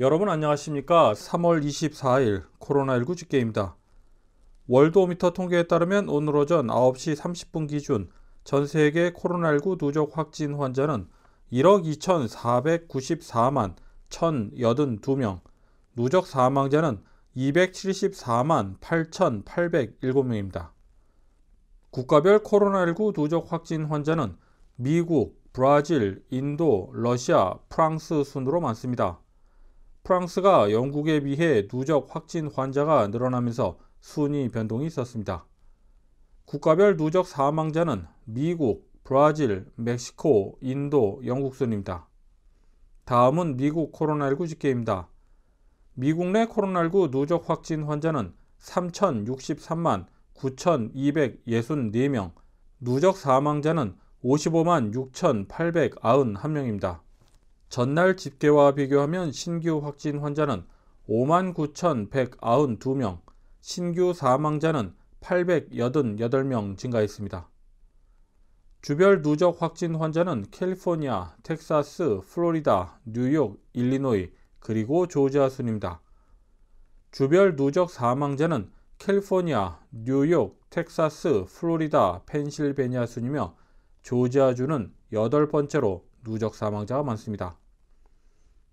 여러분 안녕하십니까 3월 24일 코로나19 집계입니다. 월도미터 통계에 따르면 오늘 오전 9시 30분 기준 전 세계 코로나19 누적 확진 환자는 1억 2,494만 1,082명, 누적 사망자는 274만 8,807명입니다. 국가별 코로나19 누적 확진 환자는 미국, 브라질, 인도, 러시아, 프랑스 순으로 많습니다. 프랑스가 영국에 비해 누적 확진 환자가 늘어나면서 순위 변동이 있었습니다. 국가별 누적 사망자는 미국, 브라질, 멕시코, 인도, 영국 순입니다. 다음은 미국 코로나19 집계입니다. 미국 내 코로나19 누적 확진 환자는 3,063만 9,264명, 누적 사망자는 55만 6,891명입니다. 전날 집계와 비교하면 신규 확진 환자는 59,192명, 신규 사망자는 888명 증가했습니다. 주별 누적 확진 환자는 캘리포니아, 텍사스, 플로리다, 뉴욕, 일리노이, 그리고 조지아 순입니다. 주별 누적 사망자는 캘리포니아, 뉴욕, 텍사스, 플로리다, 펜실베니아 순이며 조지아주는 여덟 번째로 누적 사망자가 많습니다.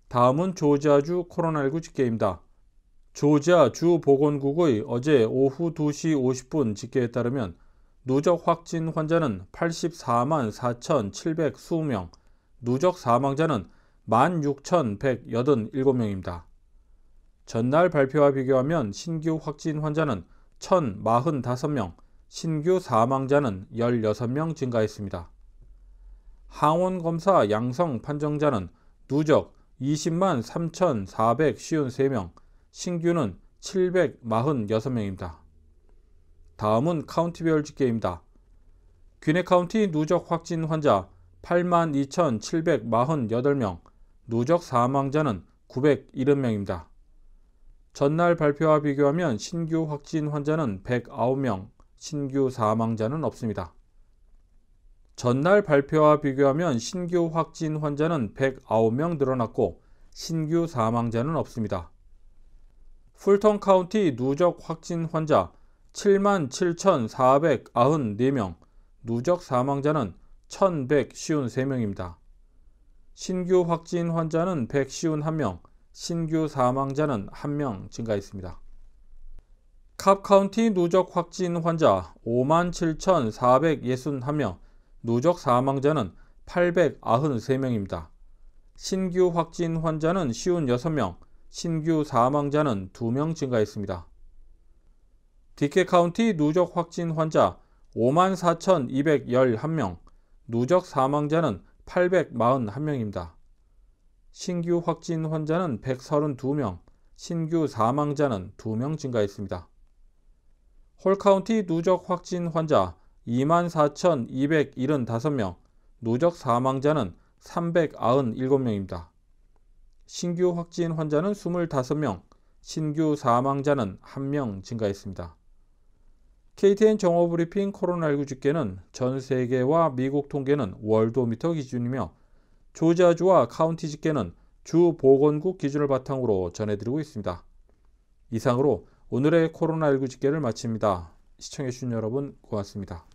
다음은 조지아주 코로나19 집계입니다. 조지아주 보건국의 어제 오후 2시 50분 집계에 따르면 누적 확진 환자는 84만 4,720명, 누적 사망자는 16,187명입니다. 전날 발표와 비교하면 신규 확진 환자는 1,045명, 신규 사망자는 16명 증가했습니다. 항원검사 양성 판정자는 누적 20만 3,453명, 신규는 746명입니다. 다음은 카운티별 집계입니다. 귀네 카운티 누적 확진 환자 82,748명, 만 누적 사망자는 970명입니다. 전날 발표와 비교하면 신규 확진 환자는 109명, 신규 사망자는 없습니다. 전날 발표와 비교하면 신규 확진 환자는 109명 늘어났고 신규 사망자는 없습니다. 풀턴 카운티 누적 확진 환자 77,494명, 누적 사망자는 1,153명입니다. 신규 확진 환자는 151명, 신규 사망자는 1명 증가했습니다. 캅 카운티 누적 확진 환자 57,461명, 누적 사망자는 893명입니다. 신규 확진 환자는 56명, 신규 사망자는 2명 증가했습니다. 디케 카운티 누적 확진 환자 54,211명, 누적 사망자는 841명입니다. 신규 확진 환자는 132명, 신규 사망자는 2명 증가했습니다. 홀 카운티 누적 확진 환자 24,275명, 누적 사망자는 397명입니다. 신규 확진 환자는 25명, 신규 사망자는 1명 증가했습니다. KTN 정오브리핑 코로나19 집계는 전 세계와 미국 통계는 월도미터 기준이며 조자주와 카운티 집계는 주 보건국 기준을 바탕으로 전해드리고 있습니다. 이상으로 오늘의 코로나19 집계를 마칩니다. 시청해주신 여러분 고맙습니다.